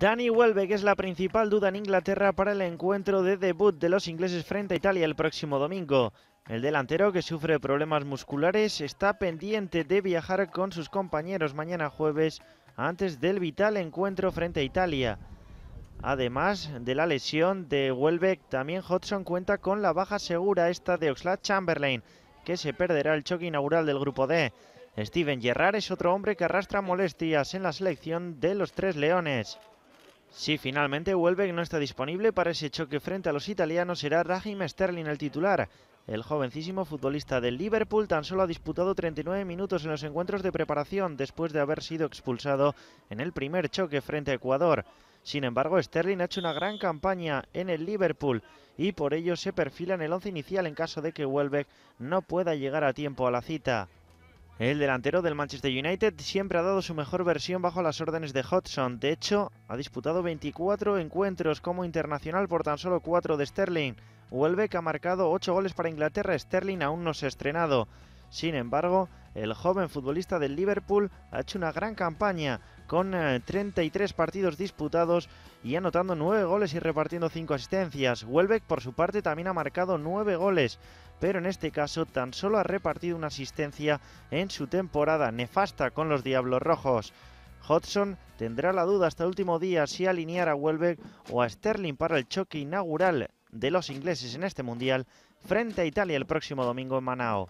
Danny Welbeck es la principal duda en Inglaterra para el encuentro de debut de los ingleses frente a Italia el próximo domingo. El delantero, que sufre problemas musculares, está pendiente de viajar con sus compañeros mañana jueves antes del vital encuentro frente a Italia. Además de la lesión de Welbeck, también Hodgson cuenta con la baja segura esta de Oxlade Chamberlain, que se perderá el choque inaugural del grupo D. Steven Gerrard es otro hombre que arrastra molestias en la selección de los Tres Leones. Si finalmente Welbeck no está disponible para ese choque frente a los italianos, será Raheem Sterling el titular. El jovencísimo futbolista del Liverpool tan solo ha disputado 39 minutos en los encuentros de preparación después de haber sido expulsado en el primer choque frente a Ecuador. Sin embargo, Sterling ha hecho una gran campaña en el Liverpool y por ello se perfila en el once inicial en caso de que Welbeck no pueda llegar a tiempo a la cita. El delantero del Manchester United siempre ha dado su mejor versión bajo las órdenes de Hodgson. De hecho, ha disputado 24 encuentros como internacional por tan solo 4 de Sterling. Welbeck ha marcado 8 goles para Inglaterra, Sterling aún no se ha estrenado. Sin embargo, el joven futbolista del Liverpool ha hecho una gran campaña con 33 eh, partidos disputados y anotando 9 goles y repartiendo 5 asistencias. Welbeck por su parte también ha marcado 9 goles, pero en este caso tan solo ha repartido una asistencia en su temporada nefasta con los Diablos Rojos. Hodgson tendrá la duda hasta el último día si alinear a Welbeck o a Sterling para el choque inaugural de los ingleses en este mundial frente a Italia el próximo domingo en Manao.